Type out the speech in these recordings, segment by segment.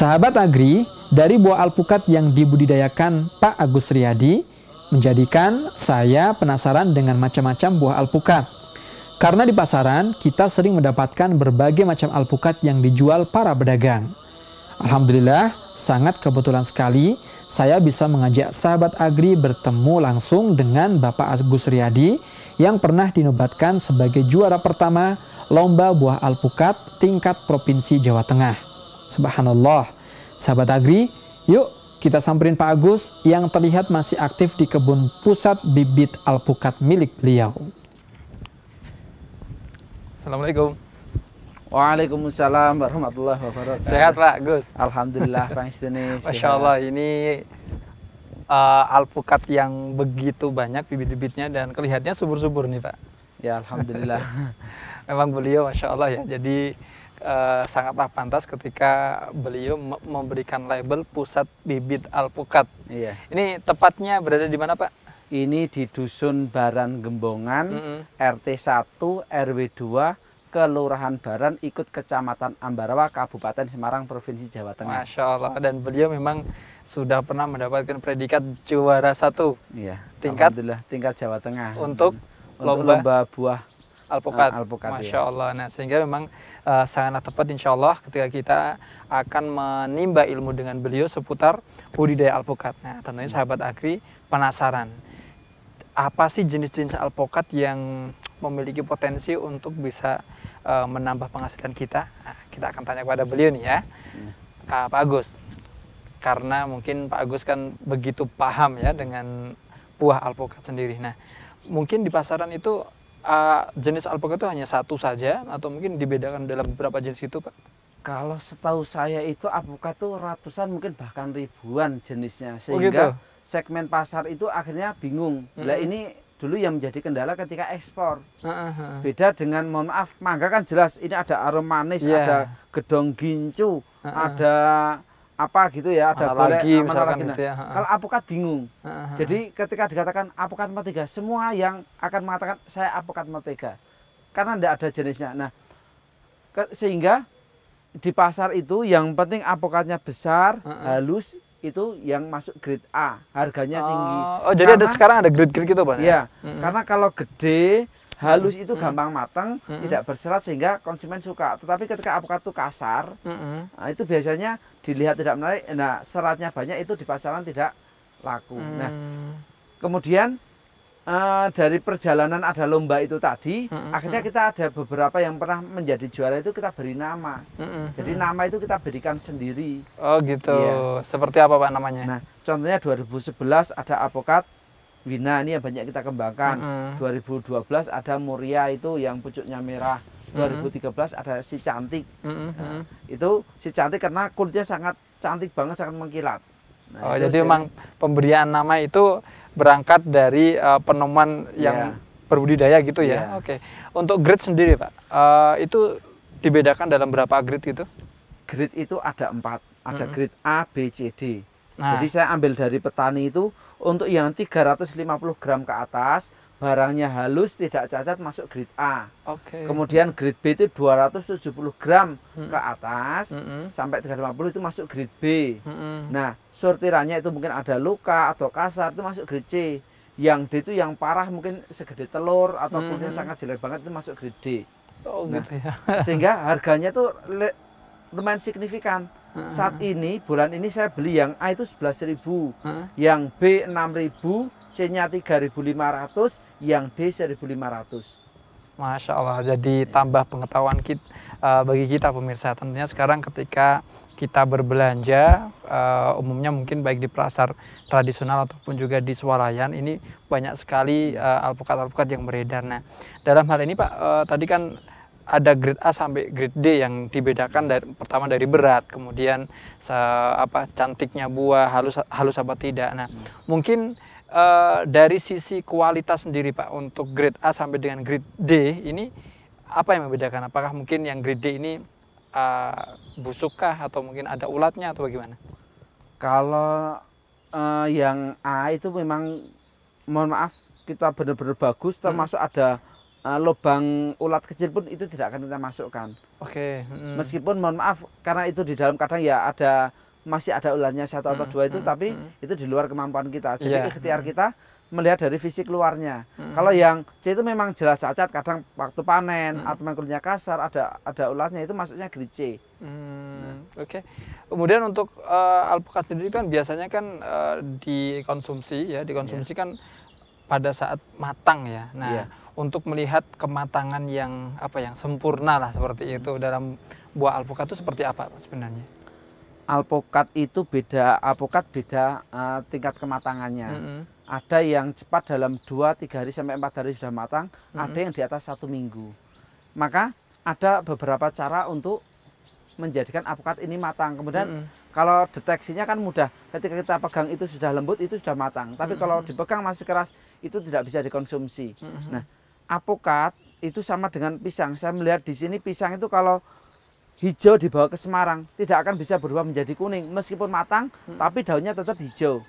Sahabat Agri dari buah alpukat yang dibudidayakan Pak Agus Riyadi menjadikan saya penasaran dengan macam-macam buah alpukat. Karena di pasaran kita sering mendapatkan berbagai macam alpukat yang dijual para pedagang. Alhamdulillah, sangat kebetulan sekali saya bisa mengajak sahabat Agri bertemu langsung dengan Bapak Agus Riyadi yang pernah dinobatkan sebagai juara pertama Lomba Buah Alpukat tingkat Provinsi Jawa Tengah. Subhanallah. Sahabat Agri, yuk kita samperin Pak Agus yang terlihat masih aktif di kebun pusat bibit alpukat milik beliau. Assalamualaikum. Waalaikumsalam warahmatullahi wabarakatuh. Sehat Pak Gus? Alhamdulillah Pak Istini. Masya Allah ini uh, alpukat yang begitu banyak bibit-bibitnya dan kelihatannya subur-subur nih Pak. Ya Alhamdulillah. Memang beliau Masya Allah ya. Jadi Eh, sangatlah pantas ketika beliau memberikan label pusat bibit alpukat. Iya. Ini tepatnya berada di mana Pak? Ini di Dusun Baran Gembongan, mm -hmm. RT 1, RW 2, Kelurahan Baran, ikut Kecamatan Ambarawa, Kabupaten Semarang, Provinsi Jawa Tengah. Masya Allah, dan beliau memang sudah pernah mendapatkan predikat juara satu. Iya, tingkat, Alhamdulillah, tingkat Jawa Tengah. Untuk, untuk lomba, lomba buah alpukat. Ah, iya. Masya Allah. Nah, sehingga memang uh, sangat tepat insya Allah ketika kita akan menimba ilmu dengan beliau seputar budidaya alpukat. Nah, tentunya hmm. sahabat agri penasaran. Apa sih jenis-jenis alpukat yang memiliki potensi untuk bisa uh, menambah penghasilan kita? Nah, kita akan tanya kepada beliau nih ya. Uh, Pak Agus. Karena mungkin Pak Agus kan begitu paham ya dengan buah alpukat sendiri. Nah, mungkin di pasaran itu uh, jenis alpaka itu hanya satu saja atau mungkin dibedakan dalam beberapa jenis itu Pak? Kalau setahu saya itu alpaka tuh ratusan mungkin bahkan ribuan jenisnya oh, sehingga oh gitu? segmen pasar itu akhirnya bingung. Hmm. Nah ini dulu yang menjadi kendala ketika ekspor. Uh, -huh. Beda dengan mohon maaf mangga kan jelas ini ada aroma manis, yeah. ada gedong gincu, uh, -huh. ada apa gitu ya ada mana lagi, mana lagi. gitu ya. Nah, kalau apokat bingung uh, -huh. jadi ketika dikatakan apokat mentega semua yang akan mengatakan saya apokat mentega karena tidak ada jenisnya nah ke, sehingga di pasar itu yang penting apokatnya besar uh, -huh. halus itu yang masuk grade A harganya oh. tinggi oh karena, oh, jadi ada sekarang ada grade grade gitu pak ya, uh, iya, -huh. karena kalau gede halus itu gampang matang, tidak berserat sehingga konsumen suka. Tetapi ketika apokat itu kasar, nah, itu biasanya dilihat tidak menarik. Nah, seratnya banyak itu di pasaran tidak laku. Hmm. Nah, kemudian uh, dari perjalanan ada lomba itu tadi, mm -hmm. akhirnya kita ada beberapa yang pernah menjadi juara itu kita beri nama. Mm -hmm. Jadi nama itu kita berikan sendiri. Oh gitu. Ya. Seperti apa pak namanya? Nah, contohnya 2011 ada Apokat Wina ini yang banyak kita kembangkan. Uh -uh. 2012 ada Muria itu yang pucuknya merah. 2013 uh -huh. ada si cantik. Uh -huh. nah, itu si cantik karena kulitnya sangat cantik banget, sangat mengkilat. Nah, oh, jadi memang pemberian nama itu berangkat dari uh, eh, penemuan yang yeah. berbudidaya gitu ya. Yeah. Oke. Okay. Untuk grade sendiri, Pak, uh, itu dibedakan dalam berapa grade gitu? Grade itu ada empat. Ada uh -huh. grade A, B, C, D. Nah. Jadi saya ambil dari petani itu untuk yang 350 gram ke atas, barangnya halus tidak cacat masuk grade A. Oke. Okay. Kemudian grade B itu 270 gram hmm. ke atas hmm. sampai 350 itu masuk grade B. Hmm. Nah, sortirannya itu mungkin ada luka atau kasar itu masuk grade C. Yang D itu yang parah mungkin segede telur atau kulitnya hmm. sangat jelek banget itu masuk grade D. Oh, nah, gitu ya. sehingga harganya itu lumayan signifikan. -huh. Saat ini bulan ini saya beli yang A itu 11.000, uh -huh. yang B 6.000, C-nya 3.500, yang D 1.500. Masya Allah, jadi tambah pengetahuan kita, uh, eh, bagi kita pemirsa. Tentunya sekarang ketika kita berbelanja uh, umumnya mungkin baik di pasar tradisional ataupun juga di swalayan ini banyak sekali eh, alpukat-alpukat uh, yang beredar. Nah, dalam hal ini Pak uh, tadi kan ada grade A sampai grade D yang dibedakan dari pertama dari berat, kemudian se, apa cantiknya buah halus halus apa tidak. Nah, hmm. mungkin uh, dari sisi kualitas sendiri Pak untuk grade A sampai dengan grade D ini apa yang membedakan? Apakah mungkin yang grade D ini uh, eh, busukkah atau mungkin ada ulatnya atau bagaimana? Kalau uh, yang A itu memang mohon maaf kita benar-benar bagus hmm. termasuk hmm. ada uh, lubang ulat kecil pun itu tidak akan kita masukkan. Oke. Okay. Hmm. Meskipun mohon maaf karena itu di dalam kadang ya ada masih ada ulatnya satu atau dua itu hmm. tapi hmm. itu di luar kemampuan kita. Jadi yeah. ikhtiar hmm. kita melihat dari fisik luarnya. Hmm. Kalau yang C itu memang jelas cacat, kadang waktu panen hmm. atau mangkulnya kasar ada ada ulatnya itu masuknya grade C. Hmm. Nah. Oke. Okay. Kemudian untuk uh, alpukat sendiri kan biasanya kan uh, dikonsumsi ya, dikonsumsi yeah. kan pada saat matang ya. Nah, yeah untuk melihat kematangan yang apa yang sempurna lah seperti itu dalam buah alpukat itu seperti apa sebenarnya? Alpukat itu beda alpukat beda uh, tingkat kematangannya. Mm -hmm. Ada yang cepat dalam 2 3 hari sampai 4 hari sudah matang, mm -hmm. ada yang di atas satu minggu. Maka ada beberapa cara untuk menjadikan alpukat ini matang. Kemudian mm -hmm. kalau deteksinya kan mudah. Ketika kita pegang itu sudah lembut, itu sudah matang. Tapi mm -hmm. kalau dipegang masih keras, itu tidak bisa dikonsumsi. Mm -hmm. Nah, apokat itu sama dengan pisang. Saya melihat di sini pisang itu kalau hijau dibawa ke Semarang tidak akan bisa berubah menjadi kuning meskipun matang hmm. tapi daunnya tetap hijau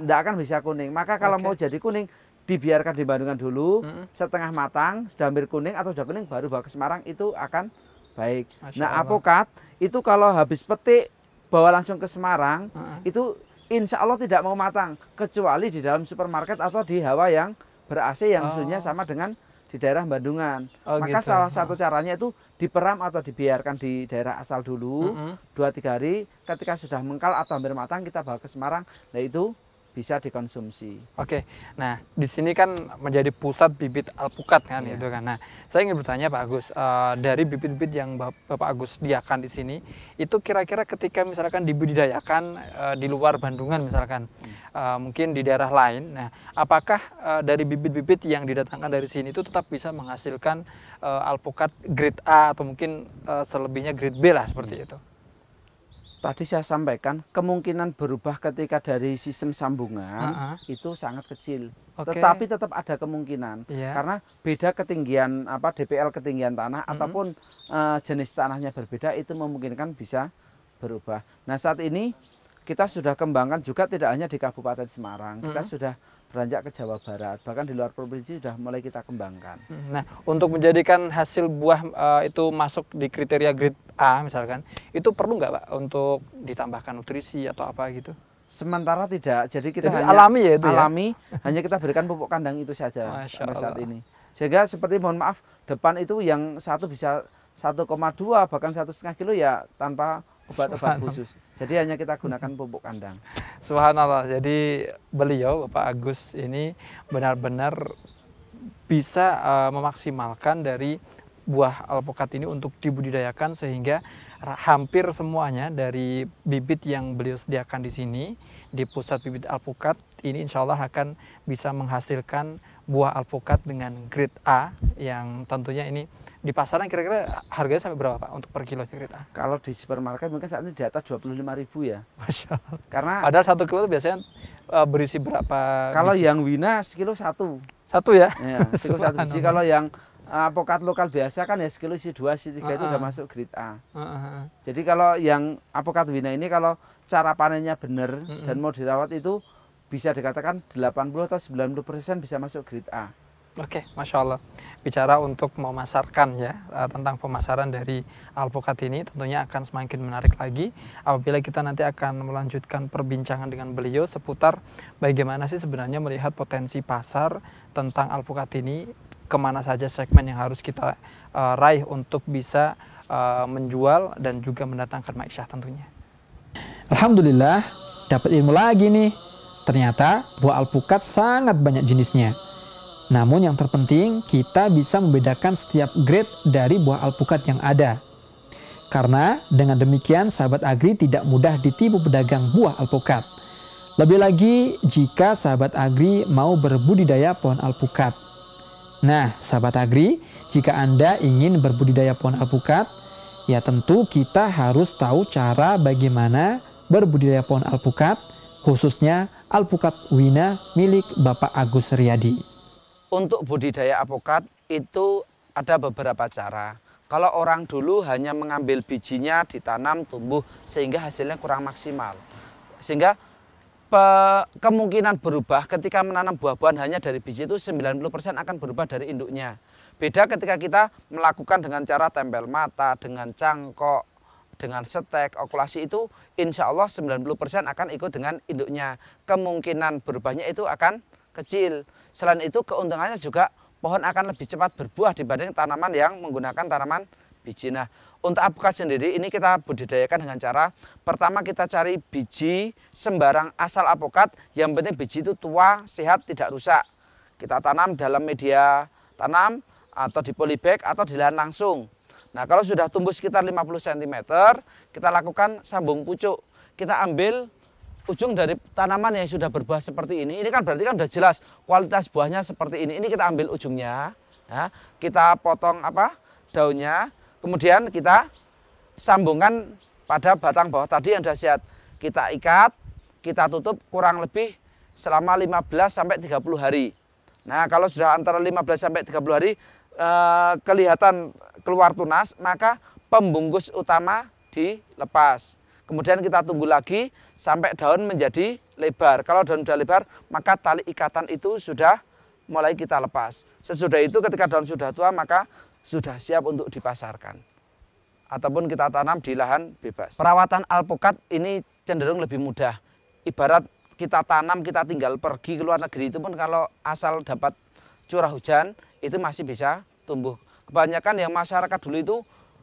tidak akan bisa kuning maka kalau okay. mau jadi kuning dibiarkan di Bandungan dulu hmm. setengah matang sudah hampir kuning atau sudah kuning baru bawa ke Semarang itu akan baik nah apokat itu kalau habis petik bawa langsung ke Semarang hmm. itu insya Allah tidak mau matang kecuali di dalam supermarket atau di hawa yang ber AC yang oh. sama dengan di daerah Bandungan. Oh, Maka gitu. salah satu oh. caranya itu diperam atau dibiarkan di daerah asal dulu dua mm -hmm. tiga hari. Ketika sudah mengkal atau hampir matang kita bawa ke Semarang. Nah itu bisa dikonsumsi. Oke, nah di sini kan menjadi pusat bibit alpukat kan yeah. itu kan. Nah, saya ingin bertanya Pak Agus, uh, dari bibit-bibit yang Bapak Agus diakan di sini, itu kira-kira ketika misalkan dibudidayakan uh, di luar Bandungan misalkan, uh, mungkin di daerah lain, nah apakah uh, dari bibit-bibit yang didatangkan dari sini itu tetap bisa menghasilkan uh, alpukat grade A atau mungkin uh, selebihnya grade B lah seperti hmm. itu? tadi saya sampaikan kemungkinan berubah ketika dari sistem sambungan uh -huh. itu sangat kecil. Okay. Tetapi tetap ada kemungkinan yeah. karena beda ketinggian apa DPL ketinggian tanah mm -hmm. ataupun uh, jenis tanahnya berbeda itu memungkinkan bisa berubah. Nah, saat ini kita sudah kembangkan juga tidak hanya di Kabupaten Semarang. Kita sudah beranjak ke Jawa Barat bahkan di luar provinsi sudah mulai kita kembangkan. Nah untuk menjadikan hasil buah e, itu masuk di kriteria grade A misalkan itu perlu nggak pak untuk ditambahkan nutrisi atau apa gitu? Sementara tidak jadi kita jadi hanya alami ya itu ya? alami ya? hanya kita berikan pupuk kandang itu saja sampai saat ini sehingga seperti mohon maaf depan itu yang satu bisa 1,2 bahkan satu setengah kilo ya tanpa obat-obat khusus. Jadi hanya kita gunakan pupuk kandang. Subhanallah. Jadi beliau Bapak Agus ini benar-benar bisa uh, memaksimalkan dari buah alpukat ini untuk dibudidayakan sehingga hampir semuanya dari bibit yang beliau sediakan di sini di pusat bibit alpukat ini insya Allah akan bisa menghasilkan buah alpukat dengan grade A yang tentunya ini di pasaran kira-kira harganya sampai berapa Pak untuk per kilo cerita? Kalau di supermarket mungkin saat ini di atas dua puluh lima ribu ya. Masya Allah. Karena ada satu kilo biasanya uh, berisi berapa? Kalau biji? yang Wina sekilo satu. Satu ya? Iya, sekilo satu biji. Kalau yang uh, apokat lokal biasa kan ya sekilo isi dua, isi tiga uh -uh. itu udah ah, ah. masuk grade A. Uh -uh. Jadi kalau yang apokat Wina ini kalau cara panennya benar uh -uh. dan mau dirawat itu bisa dikatakan 80 atau 90 persen bisa masuk grade A. Oke, okay, masya Allah. Bicara untuk memasarkan ya eh, tentang pemasaran dari alpukat ini, tentunya akan semakin menarik lagi apabila kita nanti akan melanjutkan perbincangan dengan beliau seputar bagaimana sih sebenarnya melihat potensi pasar tentang alpukat ini, kemana saja segmen yang harus kita uh, raih untuk bisa uh, menjual dan juga mendatangkan maisha tentunya. Alhamdulillah, dapat ilmu lagi nih. Ternyata buah alpukat sangat banyak jenisnya namun yang terpenting kita bisa membedakan setiap grade dari buah alpukat yang ada. Karena dengan demikian sahabat agri tidak mudah ditipu pedagang buah alpukat. Lebih lagi jika sahabat agri mau berbudidaya pohon alpukat. Nah, sahabat agri, jika Anda ingin berbudidaya pohon alpukat, ya tentu kita harus tahu cara bagaimana berbudidaya pohon alpukat, khususnya alpukat wina milik Bapak Agus Riyadi. Untuk budidaya apokat itu ada beberapa cara. Kalau orang dulu hanya mengambil bijinya, ditanam, tumbuh, sehingga hasilnya kurang maksimal. Sehingga kemungkinan berubah ketika menanam buah-buahan hanya dari biji itu 90% akan berubah dari induknya. Beda ketika kita melakukan dengan cara tempel mata, dengan cangkok, dengan setek, okulasi itu insya Allah 90% akan ikut dengan induknya. Kemungkinan berubahnya itu akan kecil. Selain itu keuntungannya juga pohon akan lebih cepat berbuah dibanding tanaman yang menggunakan tanaman biji. Nah, untuk apukat sendiri ini kita budidayakan dengan cara pertama kita cari biji sembarang asal apukat, yang penting biji itu tua, sehat, tidak rusak. Kita tanam dalam media tanam atau di polybag atau di lahan langsung. Nah, kalau sudah tumbuh sekitar 50 cm, kita lakukan sambung pucuk. Kita ambil ujung dari tanaman yang sudah berbuah seperti ini, ini kan berarti kan sudah jelas kualitas buahnya seperti ini. Ini kita ambil ujungnya, ya, kita potong apa daunnya, kemudian kita sambungkan pada batang bawah tadi yang sudah sehat. Kita ikat, kita tutup kurang lebih selama 15 sampai 30 hari. Nah, kalau sudah antara 15 sampai 30 hari eh, kelihatan keluar tunas, maka pembungkus utama dilepas. Kemudian kita tunggu lagi sampai daun menjadi lebar. Kalau daun sudah lebar, maka tali ikatan itu sudah mulai kita lepas. Sesudah itu ketika daun sudah tua, maka sudah siap untuk dipasarkan. Ataupun kita tanam di lahan bebas. Perawatan alpukat ini cenderung lebih mudah. Ibarat kita tanam, kita tinggal pergi ke luar negeri itu pun kalau asal dapat curah hujan, itu masih bisa tumbuh. Kebanyakan yang masyarakat dulu itu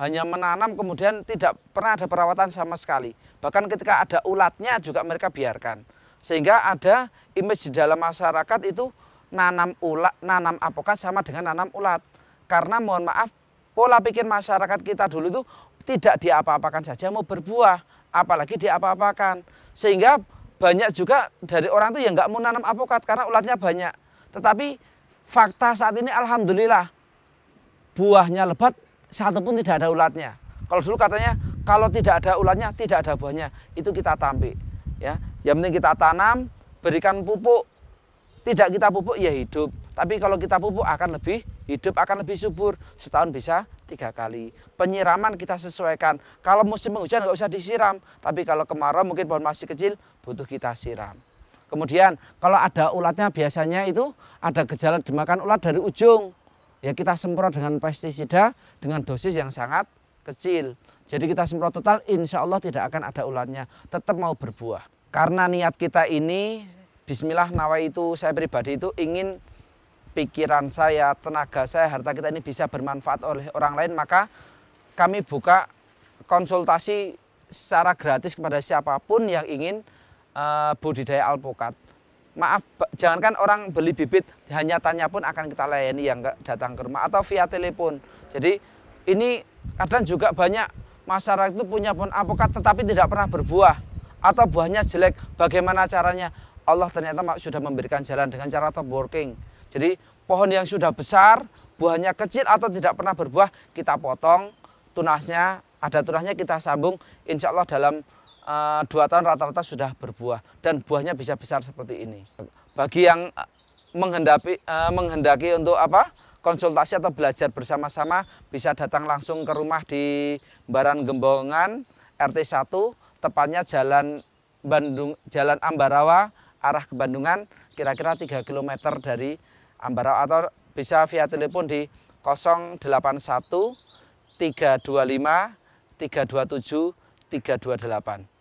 hanya menanam kemudian tidak pernah ada perawatan sama sekali. Bahkan ketika ada ulatnya juga mereka biarkan. Sehingga ada image di dalam masyarakat itu nanam ulat, nanam apokat sama dengan nanam ulat. Karena mohon maaf pola pikir masyarakat kita dulu itu tidak diapa-apakan saja mau berbuah, apalagi diapa-apakan. Sehingga banyak juga dari orang itu yang nggak mau nanam apokat karena ulatnya banyak. Tetapi fakta saat ini alhamdulillah buahnya lebat, satupun tidak ada ulatnya. Kalau dulu katanya kalau tidak ada ulatnya tidak ada buahnya, itu kita tampik. Ya, yang penting kita tanam, berikan pupuk. Tidak kita pupuk ya hidup, tapi kalau kita pupuk akan lebih hidup, akan lebih subur. Setahun bisa tiga kali. Penyiraman kita sesuaikan. Kalau musim penghujan nggak usah disiram, tapi kalau kemarau mungkin pohon masih kecil butuh kita siram. Kemudian kalau ada ulatnya biasanya itu ada gejala dimakan ulat dari ujung ya kita semprot dengan pestisida dengan dosis yang sangat kecil. Jadi kita semprot total insya Allah tidak akan ada ulatnya, tetap mau berbuah. Karena niat kita ini, bismillah nawa itu saya pribadi itu ingin pikiran saya, tenaga saya, harta kita ini bisa bermanfaat oleh orang lain, maka kami buka konsultasi secara gratis kepada siapapun yang ingin uh, budidaya alpukat maaf jangankan orang beli bibit hanya tanya pun akan kita layani yang datang ke rumah atau via telepon jadi ini kadang juga banyak masyarakat itu punya pun apokat tetapi tidak pernah berbuah atau buahnya jelek bagaimana caranya Allah ternyata sudah memberikan jalan dengan cara top working jadi pohon yang sudah besar buahnya kecil atau tidak pernah berbuah kita potong tunasnya ada tunasnya kita sambung insya Allah dalam Eh, dua tahun rata-rata sudah berbuah dan buahnya bisa besar seperti ini. Bagi yang eh, menghendaki, eh, menghendaki untuk apa konsultasi atau belajar bersama-sama bisa datang langsung ke rumah di Baran Gembongan RT 1 tepatnya Jalan Bandung Jalan Ambarawa arah ke Bandungan kira-kira 3 km dari Ambarawa atau bisa via telepon di 081 325 327 328.